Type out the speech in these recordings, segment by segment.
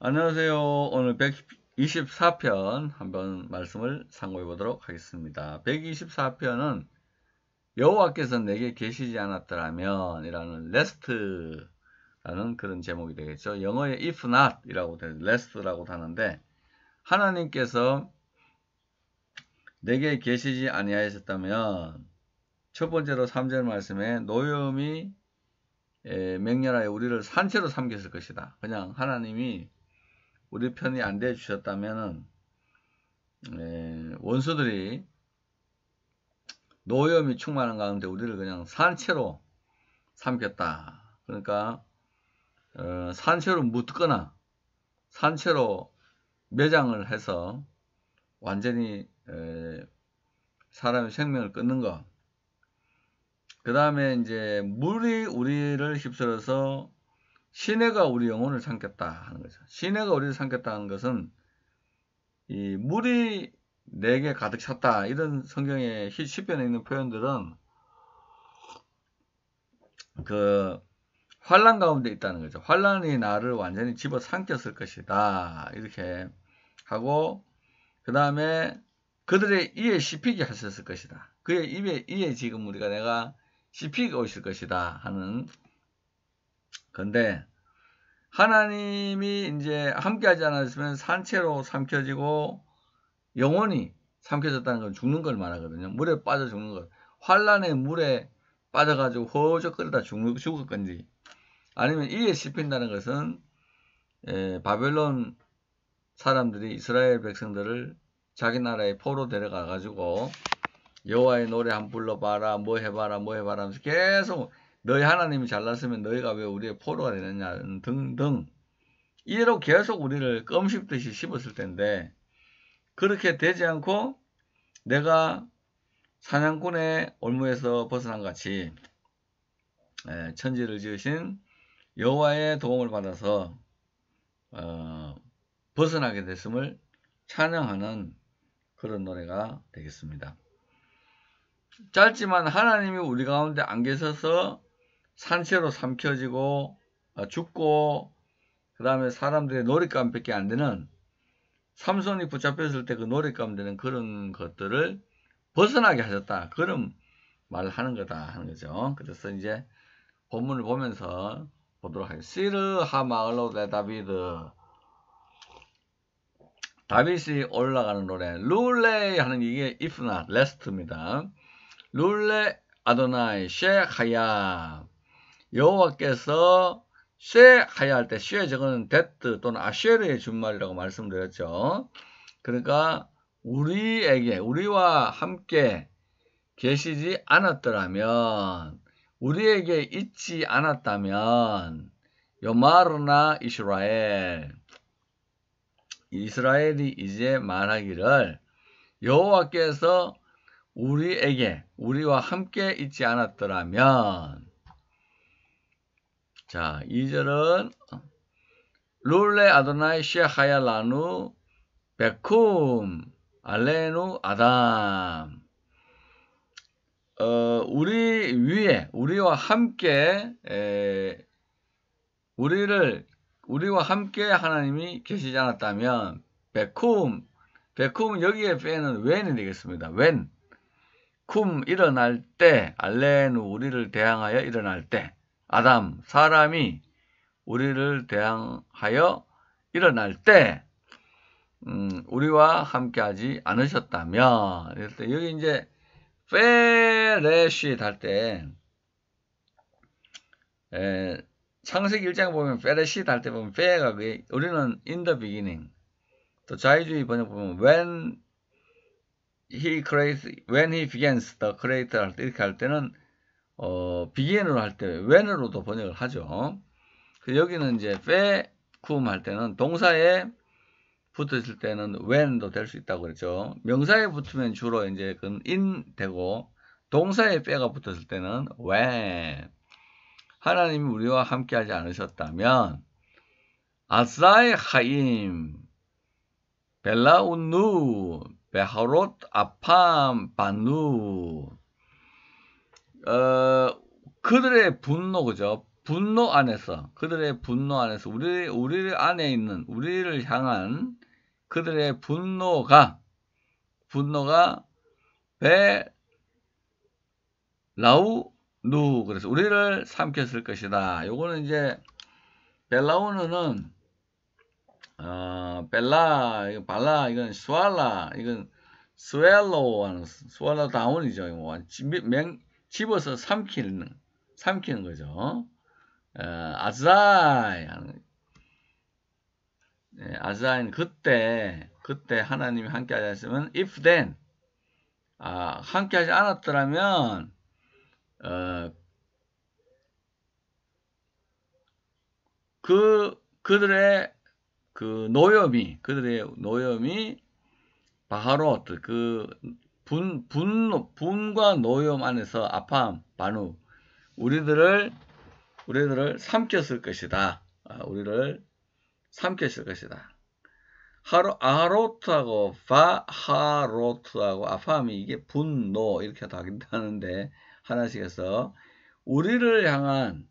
안녕하세요. 오늘 124편 한번 말씀을 상고해 보도록 하겠습니다. 124편은 여호와께서 내게 계시지 않았더라면 이라는 레스트라는 그런 제목이 되겠죠. 영어에 if not 이라고 되는 레스트라고 하는데 하나님께서 내게 계시지 아니하였다면 첫 번째로 3절 말씀에 노염이 맹렬하여 우리를 산채로 삼겼을 것이다. 그냥 하나님이 우리 편이 안 돼주셨다면 예, 원수들이 노염이 충만한 가운데 우리를 그냥 산채로 삼켰다. 그러니까 어, 산채로 묻거나 산채로 매장을 해서 완전히 에, 사람의 생명을 끊는 것. 그 다음에 이제 물이 우리를 휩쓸어서 시내가 우리 영혼을 삼켰다 하는 거죠. 시내가 우리를 삼켰다 하는 것은 이 물이 내게 가득 찼다 이런 성경의 시편에 있는 표현들은 그 환란 가운데 있다는 거죠. 환란이 나를 완전히 집어삼켰을 것이다 이렇게 하고 그 다음에 그들의 이에 씹히게 하셨을 것이다. 그의 입에 이에 지금 우리가 내가 씹히게 오실 것이다 하는 근데 하나님이 이제 함께하지 않았으면 산채로 삼켜지고 영원히 삼켜졌다는 건 죽는 걸 말하거든요. 물에 빠져 죽는 걸. 환란의 물에 빠져가지고 허우적 거리다 죽을 건지 아니면 이에 씹힌다는 것은 에, 바벨론 사람들이 이스라엘 백성들을 자기 나라의 포로 데려가 가지고 여호와의 노래 한 불러봐라 뭐 해봐라 뭐 해봐라 하면서 계속 너희 하나님이 잘났으면 너희가 왜 우리의 포로가 되느냐 등등 이대로 계속 우리를 껌씹듯이 씹었을 텐데 그렇게 되지 않고 내가 사냥꾼의 올무에서 벗어난 같이 예, 천지를 지으신 여호와의 도움을 받아서 어, 벗어나게 됐음을 찬양하는 그런 노래가 되겠습니다. 짧지만 하나님이 우리 가운데 안 계셔서 산채로 삼켜지고 아, 죽고 그 다음에 사람들의 놀잇감밖에 안 되는 삼손이 붙잡혔을 때 그 놀잇감 되는 그런 것들을 벗어나게 하셨다. 그런 말을 하는 거다 하는 거죠. 그래서 이제 본문을 보면서 보도록 하겠습니다. 시르하 마을로 데 다비드 다윗이 올라가는 노래 룰레 하는 이게 if not, last입니다. 룰레 아도나이 셰하야 여호와께서 쉐하야 할때쉐 저거는 데트 또는 아쉐르의 준말이라고 말씀드렸죠. 그러니까 우리에게 우리와 함께 계시지 않았더라면 우리에게 있지 않았다면 요마르나 이스라엘 이스라엘이 이제 말하기를 여호와께서 우리에게 우리와 함께 있지 않았더라면 자, 2절은 룰레 아도나이 시하야 라누 베쿰 알레누 아담 어, 우리 위에 우리와 함께 에, 우리를 우리와 함께 하나님이 계시지 않았다면 베쿰 베쿰 여기에 빼는 웬이 되겠습니다. 웬 쿰 일어날 때 알레누 우리를 대항하여 일어날 때 아담, 사람이 우리를 대항하여 일어날 때, 음, 우리와 함께하지 않으셨다면, 이럴 때, 여기 이제, 페레쉿 할 때, 에, 창세기 1장 보면 페레쉿 할때 보면 페가 그 우리는 in the beginning 또 자유주의 번역 보면 when he creates when he begins the creator 할때 이렇게 할 때는 어, 비엔으로 할때 when으로도 번역을 하죠. 그 여기는 이제 빼 구음 할 때는 동사에 붙었을 때는 when도 될 수 있다고 그랬죠. 명사에 붙으면 주로 이제 그건 in 되고 동사에 빼가 붙었을 때는 when 하나님이 우리와 함께 하지 않으셨다면 아사의 하임 벨라운누 베하롯 아팜 반누 어, 그들의 분노 그죠? 분노 안에서 그들의 분노 안에서 우리 우리 안에 있는 우리를 향한 그들의 분노가 분노가 배 라우 누 그래서 우리를 삼켰을 것이다. 요거는 이제 벨라우는 어, 벨라 이건 발라 이건 스왈라 이건 스웰로우는 스왈라 다운이죠. 이거 명 집어서 삼키는, 삼키는 거죠. 어, 아자이 하는 예, 아자인 그때 그때 하나님이 함께 하지 않으면 if then 아, 함께 하지 않았더라면 어, 그 그들의 그 노염이 그들의 노염이 바하롯 그 분, 분, 분과 노염 안에서 아파함 반우 우리들을 우리들을 삼켰을 것이다. 아, 우리를 삼켰을 것이다. 하루 아로트하고 바하로트하고 아파함이 이게 분노 이렇게 다긴다는데 하나씩 해서 우리를 향한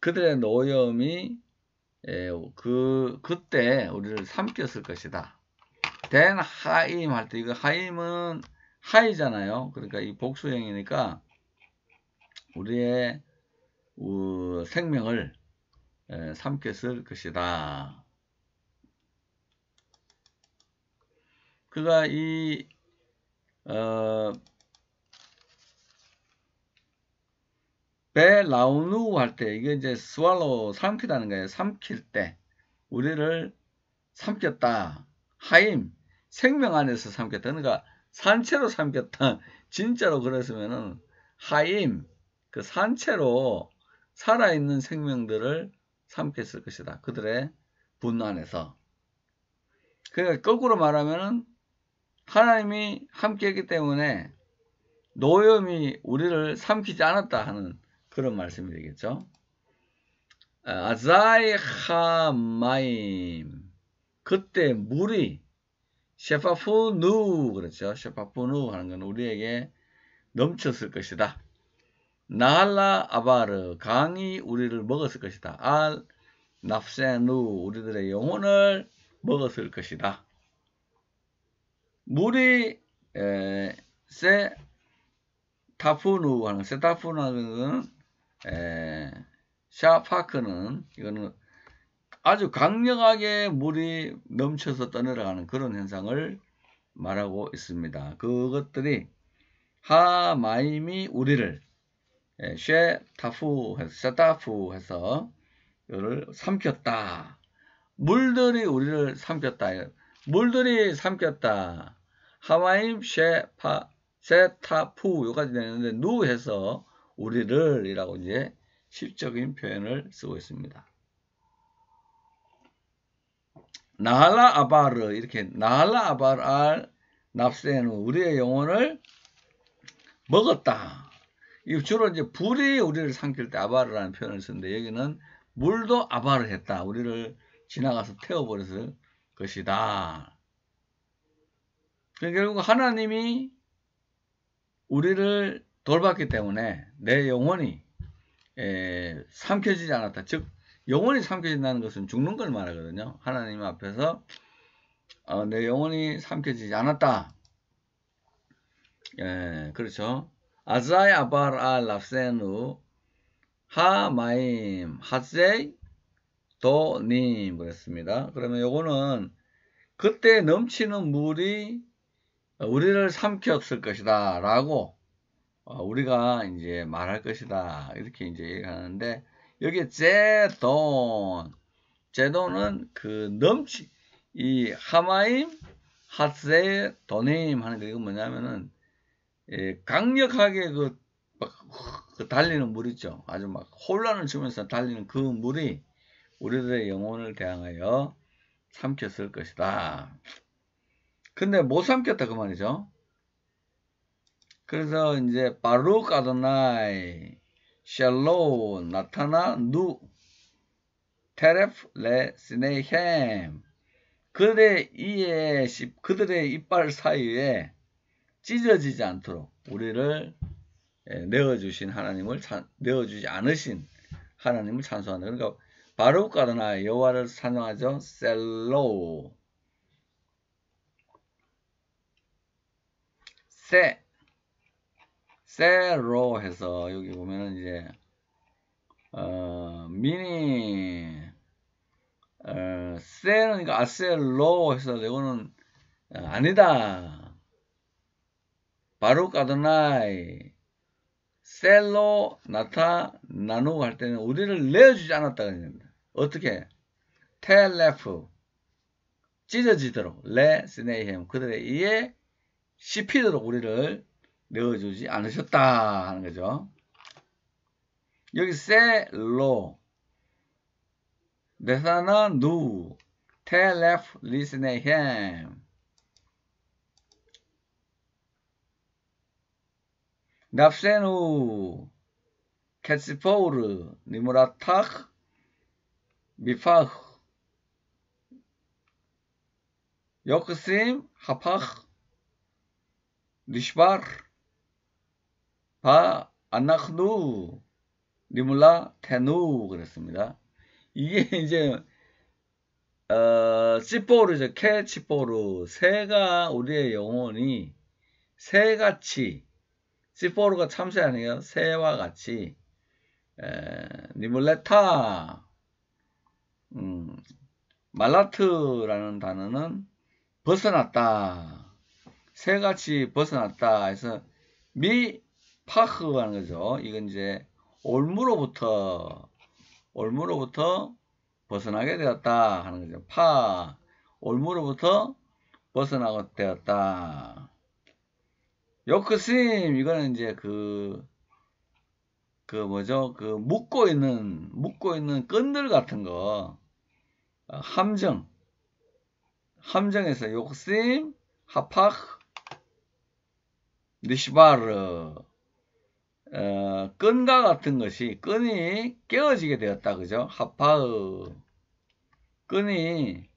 그들의 노염이 예, 그 그때 우리를 삼켰을 것이다. 된 하임 할 때 이거 하임은 하이잖아요. 그러니까 이 복수형이니까 우리의 생명을 예, 삼켰을 것이다. 그가 이 어, 배 라우누 할때 이게 이제 스왈로 삼키다는 거예요. 삼킬 때 우리를 삼켰다. 하임 생명 안에서 삼켰다. 그러니까 산채로 삼켰다. 진짜로 그랬으면은 하임 그 산채로 살아있는 생명들을 삼켰을 것이다. 그들의 분노 안에서. 그러니까 거꾸로 말하면은 하나님이 함께했기 때문에 노염이 우리를 삼키지 않았다 하는 그런 말씀이 되겠죠. 아, 아자이 하마임 그때 물이 셰파푸누 그렇죠. 셰파푸누 하는 건 우리에게 넘쳤을 것이다. 나알라 아바르 강이 우리를 먹었을 것이다. 알 납세누 우리들의 영혼을 먹었을 것이다. 물이 에, 세 타푸누 하는 세타푸누는 에, 샤파크는 이거는 아주 강력하게 물이 넘쳐서 떠내려가는 그런 현상을 말하고 있습니다. 그것들이 하마임이 우리를 예, 쉐타푸 쉐타프 해서 이를 삼켰다. 물들이 우리를 삼켰다. 물들이 삼켰다. 하마임 쉐파 세타푸 요까지 되는데 누 해서 우리를 이라고 이제 시적인 표현을 쓰고 있습니다. 나할라 아바르 이렇게 나할라 아바르 알 납세는 우리의 영혼을 먹었다. 이 주로 이제 불이 우리를 삼킬 때 아바르라는 표현을 쓰는데 여기는 물도 아바르 했다. 우리를 지나가서 태워버렸을 것이다. 그러니까 결국 하나님이 우리를 돌봤기 때문에 내 영혼이 에, 삼켜지지 않았다. 즉 영원히 삼켜진다는 것은 죽는 걸 말하거든요. 하나님 앞에서 어, 내 영혼이 삼켜지지 않았다. 예, 그렇죠. 아자이 아발 알 랍세누 하마임 하세이 도님 그랬습니다. 그러면 요거는 그때 넘치는 물이 우리를 삼켰을 것이다 라고 어, 우리가 이제 말할 것이다 이렇게 이제 얘기하는데 여기 제돈 제돈은 그 넘치 이 하마임 하세 도네임 하는 게 뭐냐면은 예, 강력하게 그, 막, 그 달리는 물 있죠. 아주 막 혼란을 주면서 달리는 그 물이 우리들의 영혼을 대항하여 삼켰을 것이다. 근데 못 삼켰다 그 말이죠. 그래서 이제 바룩 아도나이 샬로우 나타나 누 테레프 레스네헴 그들의 이에 그들의 이빨 사이에 찢어지지 않도록 우리를 예, 내어주신 하나님을 내어주지 않으신 하나님을 찬송한다. 그러니까 바로 가르나 여호와를 찬양하죠. 셀로 세 셀로 해서 여기 보면은 이제 어, 미니 어, 셀은 그러니까 아셀로 해서 이거는 어, 아니다 바로 가드나이 셀로 나타나누고 할 때는 우리를 내어주지 않았다고 했는다 어떻게 텔레프 찢어지도록 레스네이햄 그들의 이에 씹히도록 우리를 넣어주지 않으셨다 하는 거죠. 여기 세, 로 대사는 누 텔레프 리스네햄 납세누 캐치포르 니무라탁 미파흐 욕심 하파흐 리시바르 바 아, 안나크누 리물라 테누 그랬습니다. 이게 이제 어, 치포르죠. 케 치포르. 새가 우리의 영혼이 새같이 치포르가 참새 아니에요. 새와 같이 에, 니물레타 음, 말라트라는 단어는 벗어났다. 새같이 벗어났다 해서 미 파흐라는 거죠. 이건 이제 올무로부터 올무로부터 벗어나게 되었다 하는 거죠. 파 올무로부터 벗어나게 되었다. 요크심 스 이거는 이제 그그 그 뭐죠? 그 묶고 있는 묶고 있는 끈들 같은 거 어, 함정 함정에서 욕심 하크 니시바르 어, 끈과 같은 것이 끈이 깨어지게 되었다 그죠 하파의 끈이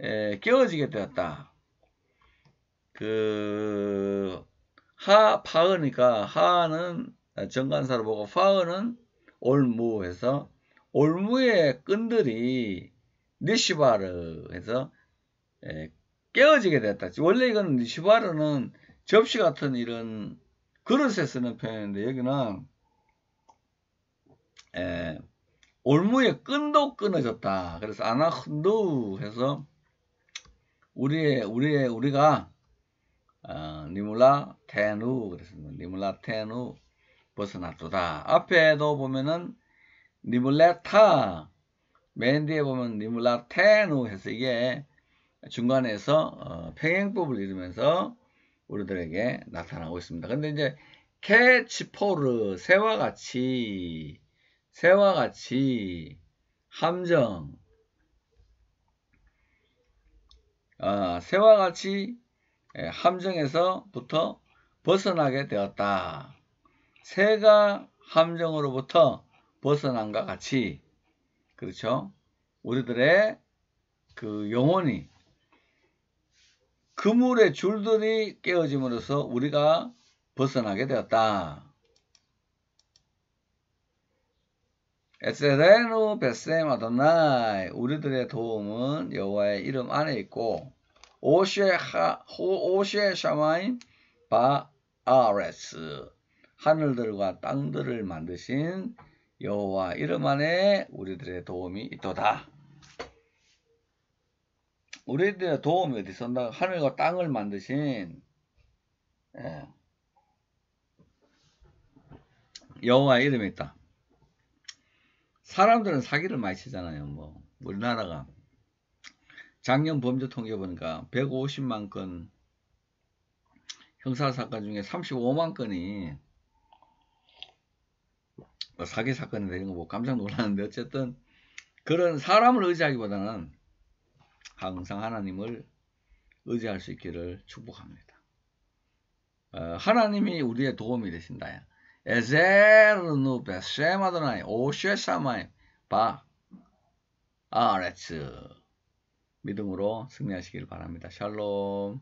에, 깨어지게 되었다 그 하파으니까 하는 정관사로 보고 파으는 올무 해서 올무의 끈들이 니시바르 해서 에, 깨어지게 되었다 원래 이건 니시바르는 접시 같은 이런 그릇에 쓰는 표현인데 여기는 에, 올무의 끈도 끊어졌다. 그래서 아나흔도 해서 우리의 우리의 우리가 어, 니물라 테누 그랬습니다. 니물라 테누 벗어났도다. 앞에도 보면은 니물레타 맨 뒤에 보면 니물라 테누 해서 이게 중간에서 어, 평행법을 이루면서 우리들에게 나타나고 있습니다. 근데 이제 캐치포르 새와 같이 새와 같이 함정 아, 새와 같이 예, 함정에서부터 벗어나게 되었다. 새가 함정으로부터 벗어난것 같이 그렇죠? 우리들의 그 영혼이 그물의 줄들이 깨어짐으로써 우리가 벗어나게 되었다. 에세레노 베셈 아도나이 우리들의 도움은 여호와의 이름 안에 있고 오쉐 하 오쉐 샤마인바 아레스 하늘들과 땅들을 만드신 여호와 이름 안에 우리들의 도움이 있도다. 우리들의 도움이 어디서 온다? 하늘과 땅을 만드신 예. 여호와의 이름이 있다. 사람들은 사기를 많이 치잖아요. 뭐 우리나라가 작년 범죄 통계 보니까 150만 건 형사 사건 중에 35만 건이 뭐 사기 사건이 되는 거 보고 깜짝 놀랐는데 어쨌든 그런 사람을 의지하기보다는 항상 하나님을 의지할 수 있기를 축복합니다. 어, 하나님이 우리의 도움이 되신다. 에제누 베셈 아도나이 오쉐사마임 바 아레츠 믿음으로 승리하시길 바랍니다. 샬롬